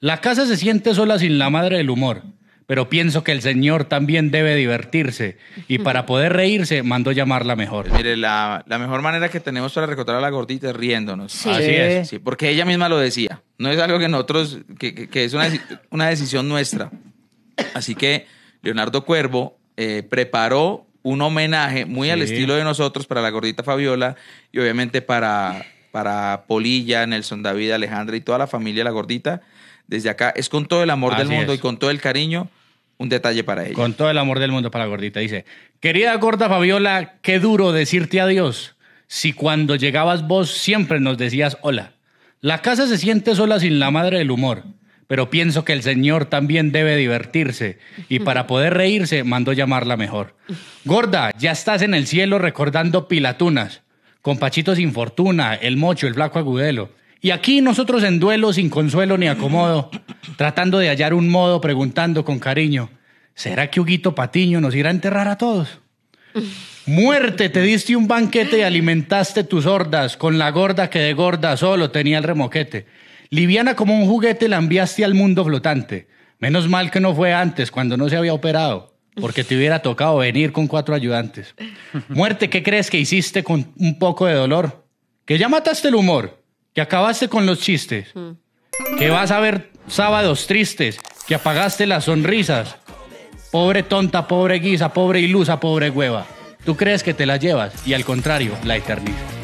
La casa se siente sola sin la madre del humor, pero pienso que el señor también debe divertirse y para poder reírse mandó llamarla mejor. Pues mire, la, mejor manera que tenemos para recortar a la gordita es riéndonos. Así es. porque ella misma lo decía. No es algo que nosotros, que, que, es una, decisión nuestra. Así que Leonardo Cuervo eh, preparó un homenaje muy al estilo de nosotros para la gordita Fabiola y obviamente para para Polilla, Nelson David, Alejandra y toda la familia La Gordita. Desde acá es con todo el amor del mundo y con todo el cariño un detalle para ella. Con todo el amor del mundo para la gordita. Dice, querida gorda Fabiola, qué duro decirte adiós. Si cuando llegabas vos siempre nos decías hola. La casa se siente sola sin la madre del humor, pero pienso que el Señor también debe divertirse y para poder reírse mandó llamarla mejor. Gorda, ya estás en el cielo recordando pilatunas con Pachito sin fortuna, el mocho, el flaco agudelo. Y aquí nosotros en duelo, sin consuelo ni acomodo, tratando de hallar un modo, preguntando con cariño, ¿será que Huguito Patiño nos irá a enterrar a todos? Muerte, te diste un banquete y alimentaste tus hordas, con la gorda que de gorda solo tenía el remoquete. Liviana como un juguete la enviaste al mundo flotante. Menos mal que no fue antes, cuando no se había operado porque te hubiera tocado venir con cuatro ayudantes. Muerte, ¿qué crees que hiciste con un poco de dolor? Que ya mataste el humor, que acabaste con los chistes, que vas a ver sábados tristes, que apagaste las sonrisas. Pobre tonta, pobre guisa, pobre ilusa, pobre hueva. Tú crees que te la llevas y al contrario, la eternizas.